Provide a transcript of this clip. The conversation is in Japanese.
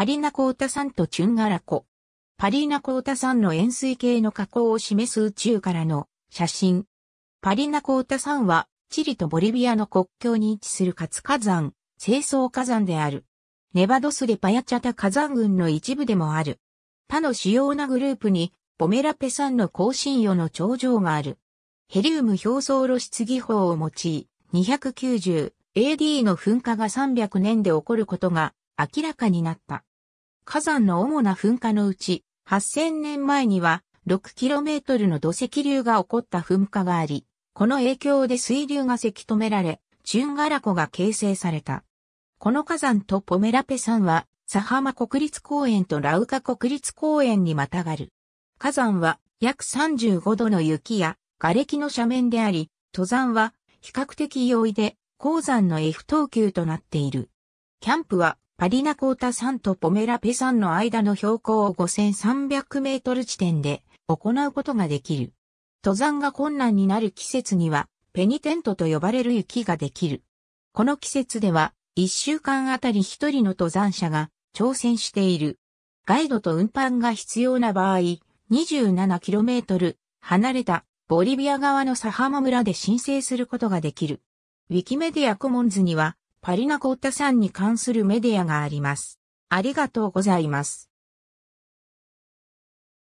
パリナコータ酸とチュンガラコ。パリナコータ酸の塩水系の加工を示す宇宙からの写真。パリナコータ酸は、チリとボリビアの国境に位置する活火山、清掃火山である。ネバドスでパヤチャタ火山群の一部でもある。他の主要なグループに、ポメラペ山の更新予の頂上がある。ヘリウム表層露出技法を用い、290AD の噴火が300年で起こることが明らかになった。火山の主な噴火のうち、8000年前には 6km の土石流が起こった噴火があり、この影響で水流がせき止められ、チュンガラ湖が形成された。この火山とポメラペ山は、サハマ国立公園とラウカ国立公園にまたがる。火山は約35度の雪や瓦礫の斜面であり、登山は比較的容易で、鉱山の F 等級となっている。キャンプはパリナコータ山とポメラペ山の間の標高を5300メートル地点で行うことができる。登山が困難になる季節には、ペニテントと呼ばれる雪ができる。この季節では、一週間あたり一人の登山者が挑戦している。ガイドと運搬が必要な場合、2 7トル離れたボリビア側のサハマ村で申請することができる。ウィキメディアコモンズにはパリナコッタさんに関するメディアがあります。ありがとうございます。